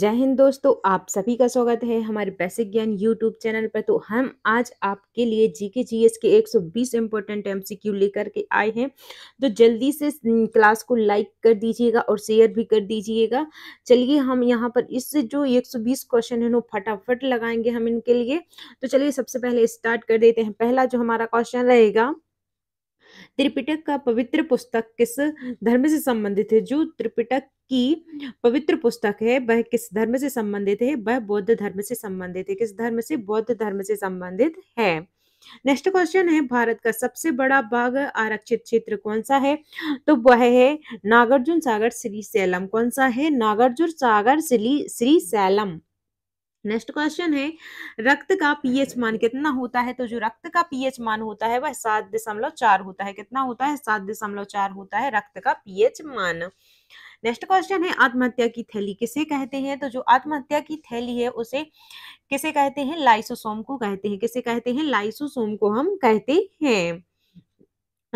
जय हिंद दोस्तों आप सभी का स्वागत है हमारे बेसिक ज्ञान यूट्यूब चैनल पर तो हम आज आपके लिए जीके जीएस के 120 इंपॉर्टेंट एमसीक्यू लेकर के आए हैं तो जल्दी से क्लास को लाइक कर दीजिएगा और शेयर भी कर दीजिएगा चलिए हम यहाँ पर इस जो 120 क्वेश्चन है वो फटाफट लगाएंगे हम इनके लिए तो चलिए सबसे पहले स्टार्ट कर देते हैं पहला जो हमारा क्वेश्चन रहेगा त्रिपिटक का पवित्र पुस्तक किस धर्म से संबंधित है जो त्रिपिटक की पवित्र पुस्तक है वह किस धर्म से संबंधित है वह बौद्ध धर्म से संबंधित है किस धर्म से बौद्ध धर्म से संबंधित है नेक्स्ट क्वेश्चन है भारत का सबसे बड़ा बाघ आरक्षित क्षेत्र कौन सा है तो वह है नागार्जुन सागर श्री सैलम कौन सा है नागार्जुन सागर श्री श्री सैलम नेक्स्ट क्वेश्चन है रक्त का पीएच मान कितना होता है तो जो रक्त का पीएच मान होता है वह सात दशमलव चार होता है कितना होता है सात दशमलव चार होता है रक्त का पीएच मान नेक्स्ट क्वेश्चन है आत्महत्या की थैली किसे कहते हैं तो जो आत्महत्या की थैली है उसे किसे कहते हैं लाइसोसोम को कहते हैं किसे कहते हैं लाइसोसोम को हम कहते हैं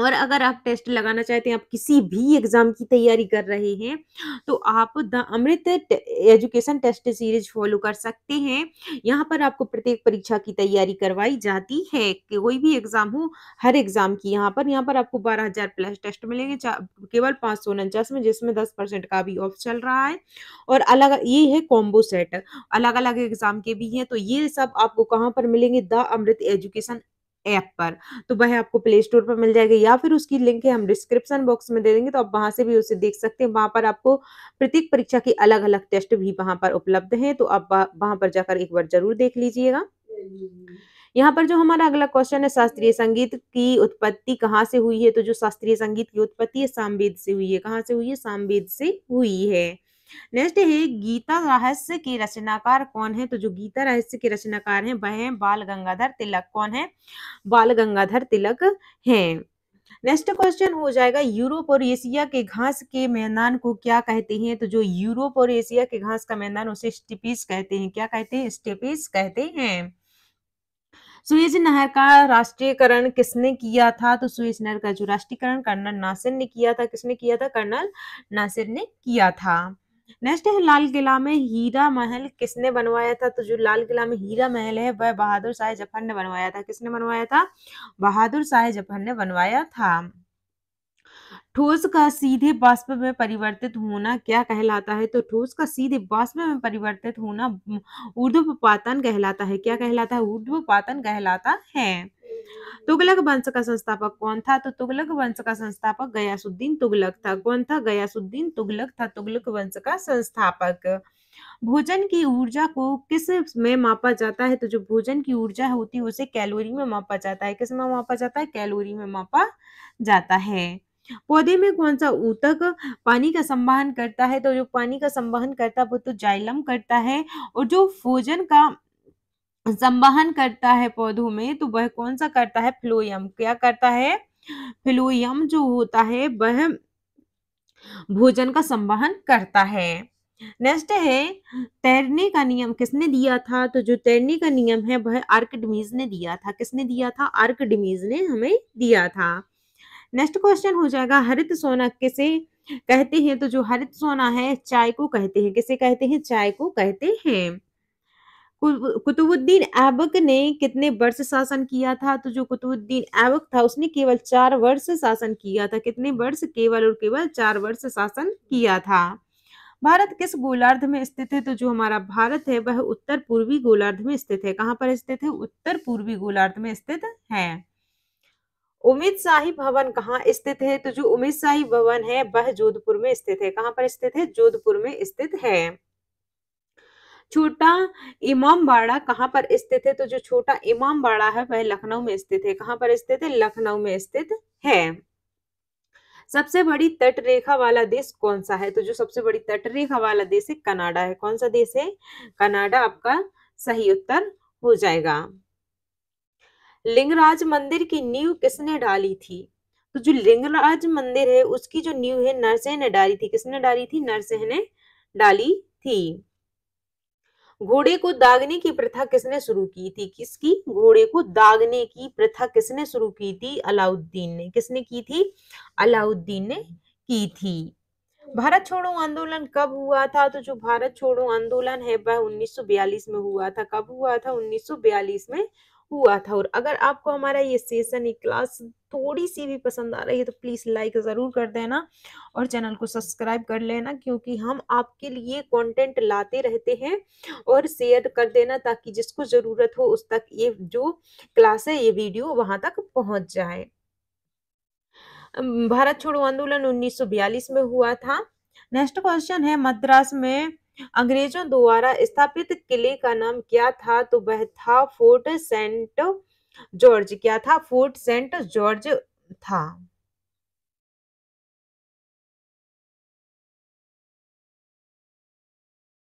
और अगर आप टेस्ट लगाना चाहते हैं आप किसी भी एग्ज़ाम की तैयारी कर रहे हैं तो आप the Amrit education test series follow कर सकते हैं यहाँ पर आपको प्रत्येक परीक्षा की तैयारी करवाई जाती है कोई भी एग्ज़ाम हो हर एग्ज़ाम की यहाँ पर यहाँ पर आपको बारह हज़ार प्लस टेस्ट मिलेंगे केवल पाँच सौ उनचास में जिसमें दस परसेंट का भी ऑफ चल रहा है और अलग ये है कॉम्बो सेट अलग अलग एग्ज़ाम के भी हैं तो ये सब आपको कहाँ पर मिलेंगे द अमृत एजुकेशन ऐप पर तो वह आपको प्ले स्टोर पर मिल जाएगा या फिर उसकी लिंक है हम डिस्क्रिप्शन बॉक्स में दे देंगे तो आप वहां से भी उसे देख सकते हैं वहां पर आपको प्रत्येक परीक्षा के अलग अलग टेस्ट भी वहां पर उपलब्ध हैं तो आप वहां पर जाकर एक बार जरूर देख लीजिएगा यहाँ पर जो हमारा अगला क्वेश्चन है शास्त्रीय संगीत की उत्पत्ति कहाँ से हुई है तो जो शास्त्रीय संगीत की उत्पत्ति है सामवेद से हुई है कहाँ से हुई है सामवेद से हुई है नेक्स्ट है गीता रहस्य के रचनाकार कौन है तो जो गीता रहस्य के रचनाकार हैं वह हैं बाल गंगाधर तिलक कौन है बाल गंगाधर तिलक हैं नेक्स्ट क्वेश्चन हो जाएगा यूरोप और एशिया के घास के मैदान को क्या कहते हैं तो जो यूरोप और एशिया के घास का मैदान उसे स्टेपीज कहते हैं क्या कहते हैं स्टेपिस कहते हैं सुएज नहर का राष्ट्रीयकरण किसने किया था तो सुएज नहर का जो राष्ट्रीयकरण कर्नल नासिर ने किया था किसने किया था कर्नल नासिर ने किया था नेक्स्ट है लाल किला में हीरा महल किसने बनवाया था तो जो लाल किला में हीरा महल है वह बहादुर शाह जफर ने बनवाया था किसने बनवाया था बहादुर शाह जफर ने बनवाया था ठोस का सीधे बाष्प में परिवर्तित होना क्या कहलाता है तो ठोस का सीधे बाष्प में परिवर्तित होना ऊर्ध्वपातन कहलाता है क्या कहलाता है ऊर्ध्वपातन कहलाता है तुगलक वंश का संस्थापक कौन था तो तुगलक वंश का संस्थापक गयासुद्दीन तुगलक था कौन था गयासुद्दीन तुगलक था तुगलक वंश का संस्थापक भोजन की ऊर्जा को किस में मापा जाता है तो जो भोजन की ऊर्जा होती है उसे कैलोरी में मापा जाता है किस में मापा जाता है कैलोरी में मापा जाता है पौधे में कौन सा ऊतक पानी का संवहन करता है तो जो पानी का संवहन करता है वो तो जाइलम करता है और जो भोजन का संवहन करता है पौधों में तो वह कौन सा करता है फ्लोयम क्या करता है फ्लोयम जो होता है वह भोजन का संवहन करता है नेक्स्ट है तैरने का नियम किसने दिया था तो जो तैरने का नियम है वह आर्कडिमीज ने दिया था किसने दिया था आर्कडिमीज ने हमें दिया था नेक्स्ट क्वेश्चन हो जाएगा हरित सोना किसे कहते हैं तो जो हरित सोना है चाय को कहते हैं किसे कहते हैं चाय को कहते हैं कुतुबुद्दीन ऐबक ने कितने वर्ष शासन किया था तो जो कुतुबुद्दीन ऐबक था उसने केवल चार वर्ष शासन किया था कितने वर्ष केवल और केवल चार वर्ष शासन किया था भारत किस गोलार्ध में स्थित है तो जो हमारा भारत है वह उत्तर पूर्वी गोलार्ध में स्थित है कहाँ पर स्थित है उत्तर पूर्वी गोलार्ध में स्थित है उमित शाही भवन कहाँ स्थित है तो जो उमित शाही भवन है वह जोधपुर में स्थित है कहाँ पर स्थित है जोधपुर में स्थित है छोटा इमाम बाड़ा कहाँ पर स्थित है तो जो छोटा इमाम बाड़ा है वह लखनऊ में स्थित है कहाँ पर स्थित है लखनऊ में स्थित है सबसे बड़ी तट रेखा वाला देश कौन सा है तो जो सबसे बड़ी तट रेखा वाला देश है कनाडा है कौन सा देश है कनाडा आपका सही उत्तर हो जाएगा लिंगराज मंदिर की नींव किसने डाली थी तो जो लिंगराज मंदिर है उसकी जो नींव है नरसिंह ने डाली थी किसने डाली थी नरसिंह ने डाली थी घोड़े को दागने की प्रथा किसने शुरू की थी किसकी घोड़े को दागने की प्रथा किसने शुरू की थी अलाउद्दीन ने किसने की थी अलाउद्दीन ने की थी भारत छोड़ो आंदोलन कब हुआ था तो जो भारत छोड़ो आंदोलन है वह 1942 में हुआ था कब हुआ था 1942 में हुआ था और अगर आपको हमारा ये सेशन ये क्लास थोड़ी सी भी पसंद आ रही है तो प्लीज़ लाइक ज़रूर कर देना और चैनल को सब्सक्राइब कर लेना क्योंकि हम आपके लिए कंटेंट लाते रहते हैं और शेयर कर देना ताकि जिसको ज़रूरत हो उस तक ये जो क्लास है ये वीडियो वहाँ तक पहुँच जाए भारत छोड़ो आंदोलन 1942 में हुआ था नेक्स्ट क्वेश्चन है मद्रास में अंग्रेजों द्वारा स्थापित किले का नाम क्या था तो वह था फोर्ट सेंट जॉर्ज क्या था फोर्ट सेंट जॉर्ज था